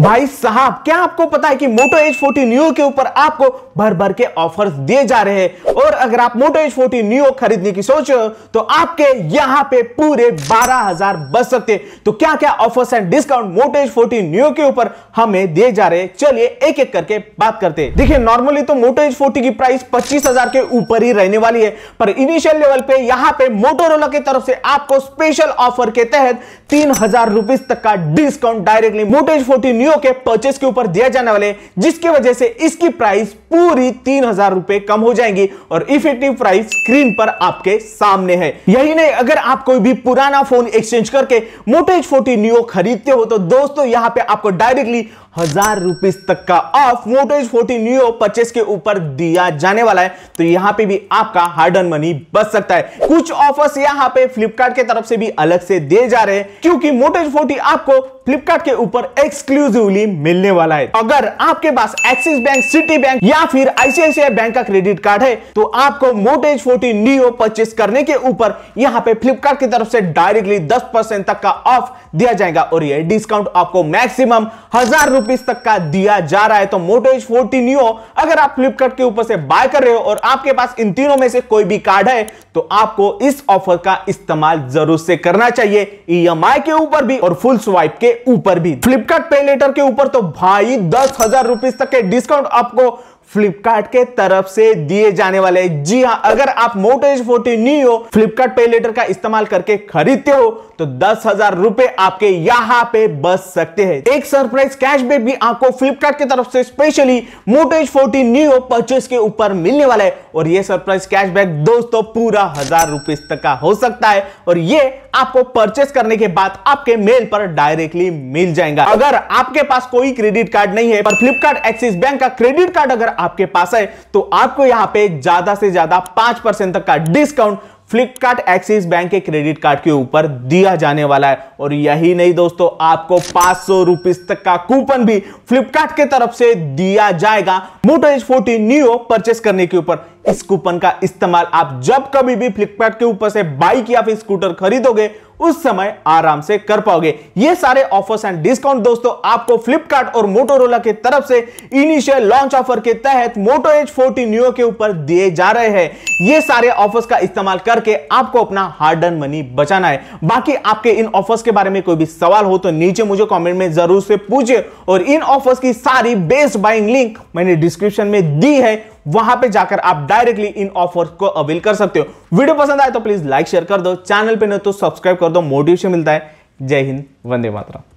भाई साहब क्या आपको पता है कि मोटो एज फोर्टी न्यू के ऊपर आपको भर भर के ऑफर्स दिए जा रहे हैं और अगर आप मोटो एज फोर्टी न्यू खरीदने की सोच रहे हो तो आपके यहाँ पे पूरे बारह हजार बच सकते तो क्या क्या offers and discount Moto Edge forty new के ऊपर हमें दिए जा रहे हैं चलिए एक एक करके बात करते हैं देखिए नॉर्मली तो मोटो एज फोर्टी की प्राइस पच्चीस के ऊपर ही रहने वाली है पर इनिशियल लेवल पे यहाँ पे मोटोरोला की तरफ से आपको स्पेशल ऑफर के तहत तीन हजार तक का discount directly Moto Edge forty new के परचेस के ऊपर दिया जाने वाले जिसकी वजह से इसकी प्राइस पूरी तीन हजार रुपए कम हो जाएंगी और इफेक्टिव प्राइस स्क्रीन पर आपके सामने है यही नहीं अगर आप कोई भी पुराना फोन एक्सचेंज करके मोटेज फोर्टी न्यू खरीदते हो तो दोस्तों यहां पे आपको डायरेक्टली हजार रुपीज तक का off Moto Edge forty new purchase के ऊपर दिया जाने वाला है तो यहाँ पे भी आपका हार्ड एन मनी बच सकता है कुछ ऑफर्स यहाँ पे फ्लिपकार्ट के तरफ से भी अलग से दिए जा रहे हैं क्योंकि मोटेज फोर्टी आपको फ्लिपकार्ट के ऊपर एक्सक्लूसिवली मिलने वाला है अगर आपके पास एक्सिस बैंक सिटी बैंक या फिर आईसीआईसीआई बैंक का क्रेडिट कार्ड है तो आपको मोटेज फोर्टी नियो परचेस करने के ऊपर यहाँ पे फ्लिपकार्ट की तरफ से डायरेक्टली दस परसेंट तक का ऑफ दिया जाएगा और यह डिस्काउंट आपको मैक्सिमम हजार रुपीज तक का दिया जा रहा है तो मोटेज फोर्टी नियो अगर आप फ्लिपकार्ट के ऊपर से बाय कर रहे हो और आपके पास इन तीनों में से कोई भी कार्ड है तो आपको इस ऑफर का इस्तेमाल जरूर से करना चाहिए ईएमआई e के ऊपर भी और फुल स्वाइप के ऊपर भी फ्लिपकार्ट पे लेटर के ऊपर तो भाई दस हजार रुपीज तक के डिस्काउंट आपको फ्लिपकार्ट के तरफ से दिए जाने वाले जी हाँ अगर आप मोटो एज फोर्टी नहीं हो फ्लिपकार्ट पे लेटर का इस्तेमाल करके खरीदते हो तो दस हजार रुपए आपके यहाँ पे बच सकते हैं एक सरप्राइज कैशबैक भी आपको फ्लिपकार्ट की तरफ से specially Moto Edge forty new purchase के ऊपर मिलने वाला है और ये सरप्राइज कैशबैक दोस्तों पूरा हजार रुपए तक का हो सकता है और ये आपको परचेस करने के बाद आपके मेल पर डायरेक्टली मिल जाएगा अगर आपके पास कोई क्रेडिट कार्ड नहीं है पर फ्लिपकार्ट एक्सिस बैंक का क्रेडिट कार्ड अगर आपके पास है तो आपको यहां पे ज्यादा से ज्यादा पांच परसेंट तक का डिस्काउंट फ्लिपकार्ट एक्सिस बैंक के क्रेडिट कार्ड के ऊपर दिया जाने वाला है और यही नहीं दोस्तों आपको पांच सौ तक का कूपन भी फ्लिपकार्ट के तरफ से दिया जाएगा Moto Edge forty new purchase करने के ऊपर इस कूपन का इस्तेमाल आप जब कभी भी फ्लिपकार्ट के ऊपर से बाइक या फिर स्कूटर खरीदोगे उस समय आराम से कर पाओगे ये सारे ऑफर्स एंड डिस्काउंट दोस्तों आपको फ्लिपकार्ट और मोटोरोला की तरफ से इनिशियल लॉन्च ऑफर के तहत मोटो एच फोर्टी न्यू के ऊपर दिए जा रहे हैं ये सारे ऑफर्स का इस्तेमाल करके आपको अपना हार्ड एंड मनी बचाना है बाकी आपके इन ऑफर्स के बारे में कोई भी सवाल हो तो नीचे मुझे कॉमेंट में जरूर से पूछे और इन ऑफर्स की सारी बेस्ट बाइंग लिंक मैंने डिस्क्रिप्शन में दी है वहां पे जाकर आप डायरेक्टली इन ऑफर को अवेल कर सकते हो वीडियो पसंद आए तो प्लीज लाइक शेयर कर दो चैनल पे नहीं तो सब्सक्राइब कर दो मोटिवेशन मिलता है जय हिंद वंदे मातरम